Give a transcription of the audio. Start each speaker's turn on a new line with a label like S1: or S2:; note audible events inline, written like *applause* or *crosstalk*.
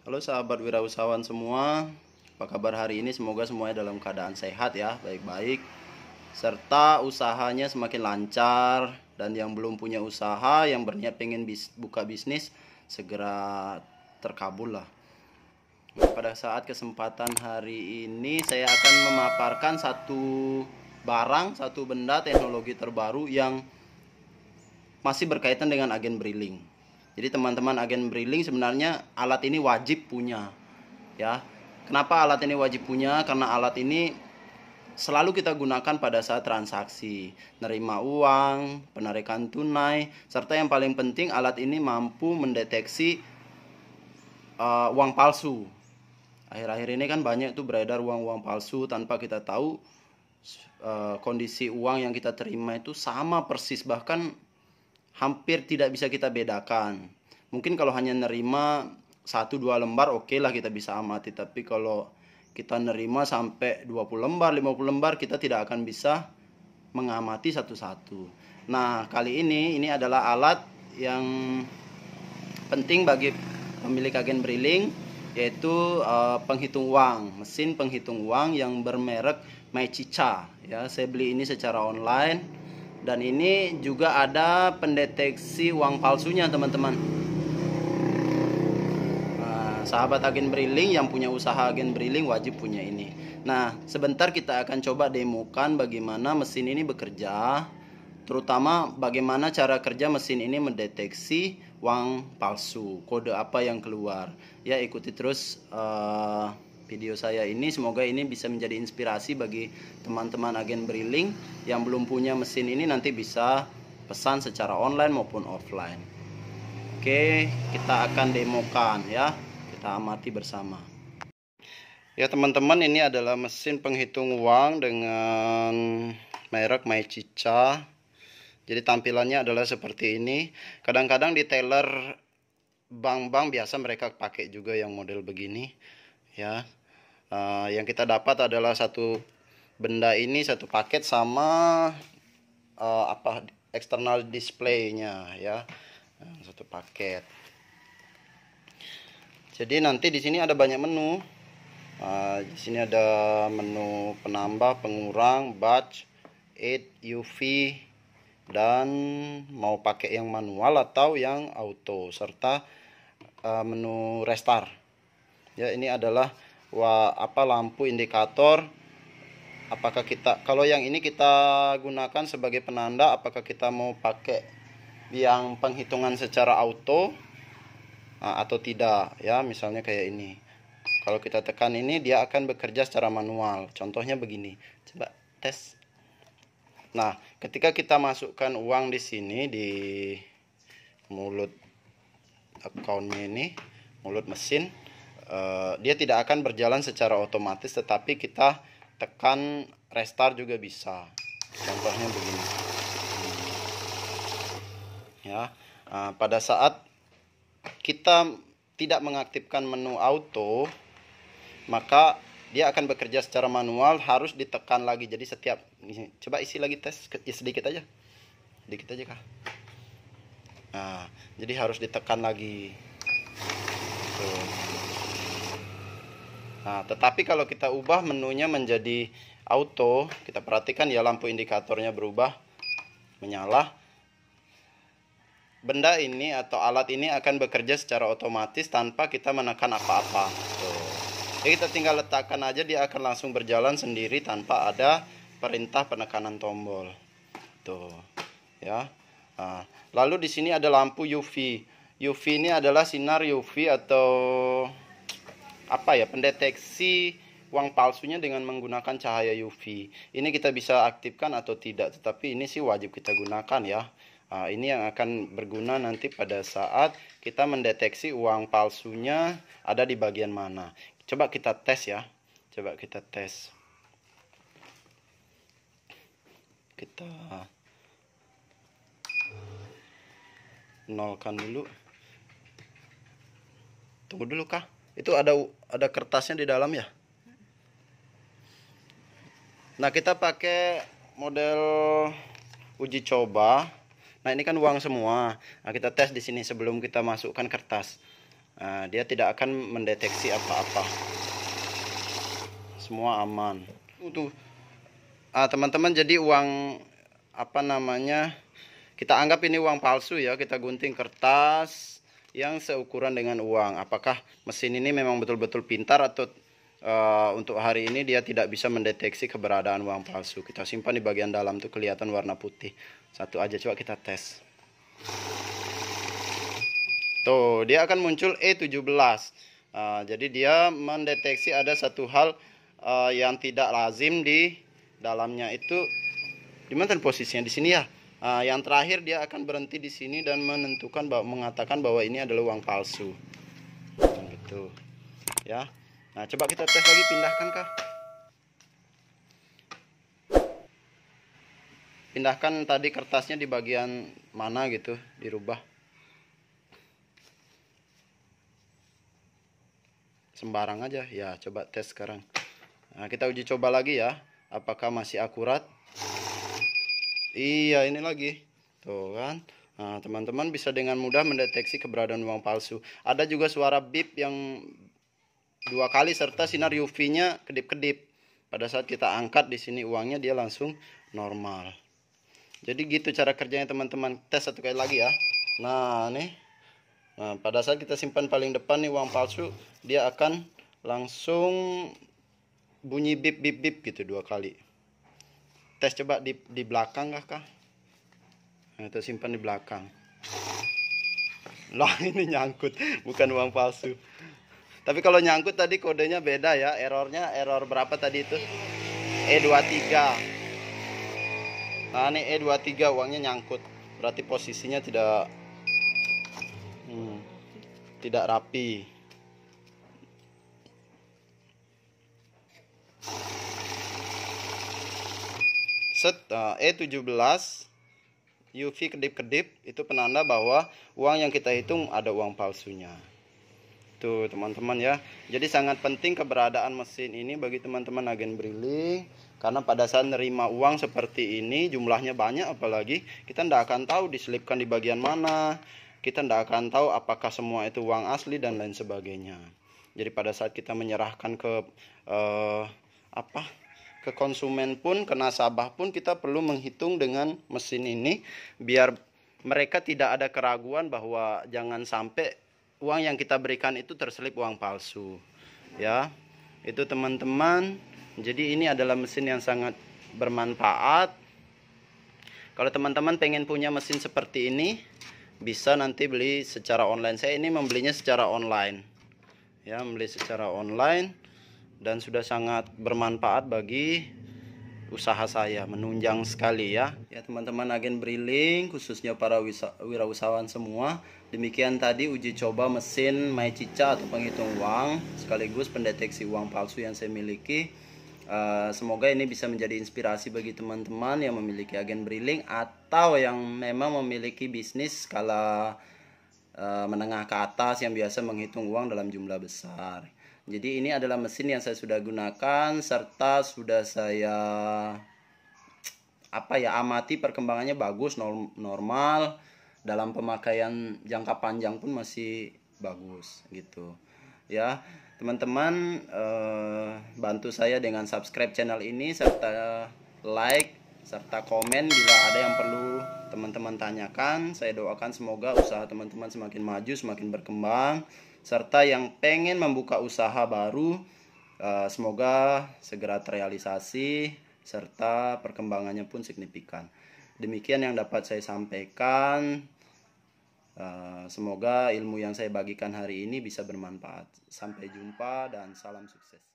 S1: Halo sahabat wirausahawan semua, apa kabar hari ini? Semoga semuanya dalam keadaan sehat ya, baik-baik serta usahanya semakin lancar dan yang belum punya usaha yang berniat pengen bis, buka bisnis segera terkabul lah pada saat kesempatan hari ini saya akan memaparkan satu barang satu benda teknologi terbaru yang masih berkaitan dengan agen briling jadi teman-teman agen briling sebenarnya alat ini wajib punya. Ya. Kenapa alat ini wajib punya? Karena alat ini selalu kita gunakan pada saat transaksi, nerima uang, penarikan tunai, serta yang paling penting alat ini mampu mendeteksi uh, uang palsu. Akhir-akhir ini kan banyak tuh beredar uang-uang palsu tanpa kita tahu uh, kondisi uang yang kita terima itu sama persis bahkan hampir tidak bisa kita bedakan. Mungkin kalau hanya nerima satu dua lembar oke okay lah kita bisa amati, tapi kalau kita nerima sampai 20 lembar, 50 lembar kita tidak akan bisa mengamati satu-satu. Nah, kali ini ini adalah alat yang penting bagi pemilik agen briling yaitu uh, penghitung uang, mesin penghitung uang yang bermerek Meicica ya. Saya beli ini secara online dan ini juga ada pendeteksi uang palsunya teman-teman nah, sahabat agen briling yang punya usaha agen briling wajib punya ini nah sebentar kita akan coba demokan bagaimana mesin ini bekerja terutama bagaimana cara kerja mesin ini mendeteksi uang palsu kode apa yang keluar ya ikuti terus uh, video saya ini semoga ini bisa menjadi inspirasi bagi teman-teman agen briling yang belum punya mesin ini nanti bisa pesan secara online maupun offline oke kita akan demokan ya kita amati bersama ya teman-teman ini adalah mesin penghitung uang dengan merek Maicica jadi tampilannya adalah seperti ini kadang-kadang di taylor bank-bank biasa mereka pakai juga yang model begini ya uh, yang kita dapat adalah satu benda ini satu paket sama uh, apa eksternal displaynya ya nah, satu paket jadi nanti di sini ada banyak menu uh, di sini ada menu penambah pengurang batch add UV dan mau pakai yang manual atau yang auto serta uh, menu restart ya ini adalah Wah apa lampu indikator apakah kita kalau yang ini kita gunakan sebagai penanda apakah kita mau pakai yang penghitungan secara auto ah, atau tidak ya misalnya kayak ini kalau kita tekan ini dia akan bekerja secara manual contohnya begini coba tes nah ketika kita masukkan uang di sini di mulut akunnya ini mulut mesin Eh, dia tidak akan berjalan secara otomatis tetapi kita tekan restart juga bisa contohnya begini ya uh, pada saat kita tidak mengaktifkan menu auto maka dia akan bekerja secara manual harus ditekan lagi jadi setiap coba isi lagi tes ya sedikit aja sedikit aja kah nah jadi harus ditekan lagi tuh Nah, tetapi kalau kita ubah menunya menjadi auto, kita perhatikan ya lampu indikatornya berubah menyala. Benda ini atau alat ini akan bekerja secara otomatis tanpa kita menekan apa-apa. Jadi kita tinggal letakkan aja dia akan langsung berjalan sendiri tanpa ada perintah penekanan tombol. Tuh. Ya. Nah, lalu di sini ada lampu UV. UV ini adalah sinar UV atau apa ya pendeteksi uang palsunya dengan menggunakan cahaya UV. Ini kita bisa aktifkan atau tidak, tetapi ini sih wajib kita gunakan ya. Nah, ini yang akan berguna nanti pada saat kita mendeteksi uang palsunya ada di bagian mana. Coba kita tes ya. Coba kita tes. Kita nolkan dulu. Tunggu dulu kah? itu ada ada kertasnya di dalam ya nah kita pakai model uji coba nah ini kan uang semua nah kita tes di sini sebelum kita masukkan kertas nah, dia tidak akan mendeteksi apa-apa semua aman tuh ah teman-teman jadi uang apa namanya kita anggap ini uang palsu ya kita gunting kertas yang seukuran dengan uang. Apakah mesin ini memang betul-betul pintar atau uh, untuk hari ini dia tidak bisa mendeteksi keberadaan uang palsu. Kita simpan di bagian dalam tuh kelihatan warna putih. Satu aja coba kita tes. Tuh, dia akan muncul E17. Uh, eh, jadi dia mendeteksi ada satu hal uh, yang tidak lazim di dalamnya itu di mana posisinya di sini ya. Uh, yang terakhir dia akan berhenti di sini dan menentukan bahwa mengatakan bahwa ini adalah uang palsu. Gitu. Ya. Nah, coba kita tes lagi pindahkan kah? Pindahkan tadi kertasnya di bagian mana gitu, dirubah. Sembarang aja ya, coba tes sekarang. Nah, kita uji coba lagi ya, apakah masih akurat? iya ini lagi tuh kan Nah, teman-teman bisa dengan mudah mendeteksi keberadaan uang palsu. Ada juga suara bip yang dua kali serta sinar UV-nya kedip-kedip. Pada saat kita angkat di sini uangnya dia langsung normal. Jadi gitu cara kerjanya teman-teman. Tes satu kali lagi ya. Nah, nih. Nah, pada saat kita simpan paling depan nih uang palsu, dia akan langsung bunyi bip bip bip gitu dua kali tes coba di di belakang kah kah itu simpan di belakang loh *laughs* ini nyangkut bukan uang palsu tapi kalau nyangkut tadi kodenya beda ya errornya error berapa tadi itu E23 nah ini E23 uangnya nyangkut berarti posisinya tidak hmm, tidak rapi set uh, E17 UV kedip-kedip itu penanda bahwa uang yang kita hitung ada uang palsunya tuh teman-teman ya jadi sangat penting keberadaan mesin ini bagi teman-teman agen briling karena pada saat nerima uang seperti ini jumlahnya banyak apalagi kita tidak akan tahu diselipkan di bagian mana kita tidak akan tahu apakah semua itu uang asli dan lain sebagainya jadi pada saat kita menyerahkan ke uh, apa ke konsumen pun, ke nasabah pun kita perlu menghitung dengan mesin ini biar mereka tidak ada keraguan bahwa jangan sampai uang yang kita berikan itu terselip uang palsu. Ya. Itu teman-teman. Jadi ini adalah mesin yang sangat bermanfaat. Kalau teman-teman pengen punya mesin seperti ini, bisa nanti beli secara online. Saya ini membelinya secara online. Ya, membeli secara online dan sudah sangat bermanfaat bagi usaha saya menunjang sekali ya ya teman-teman agen briling khususnya para wirausahawan semua demikian tadi uji coba mesin MyCica atau penghitung uang sekaligus pendeteksi uang palsu yang saya miliki eh, semoga ini bisa menjadi inspirasi bagi teman-teman yang memiliki agen briling atau yang memang memiliki bisnis skala eh, menengah ke atas yang biasa menghitung uang dalam jumlah besar jadi ini adalah mesin yang saya sudah gunakan serta sudah saya apa ya amati perkembangannya bagus normal dalam pemakaian jangka panjang pun masih bagus gitu. Ya, teman-teman eh, bantu saya dengan subscribe channel ini serta like serta komen bila ada yang perlu teman-teman tanyakan. Saya doakan semoga usaha teman-teman semakin maju, semakin berkembang serta yang pengen membuka usaha baru eh, semoga segera terrealisasi serta perkembangannya pun signifikan. Demikian yang dapat saya sampaikan. Eh, semoga ilmu yang saya bagikan hari ini bisa bermanfaat. Sampai jumpa dan salam sukses.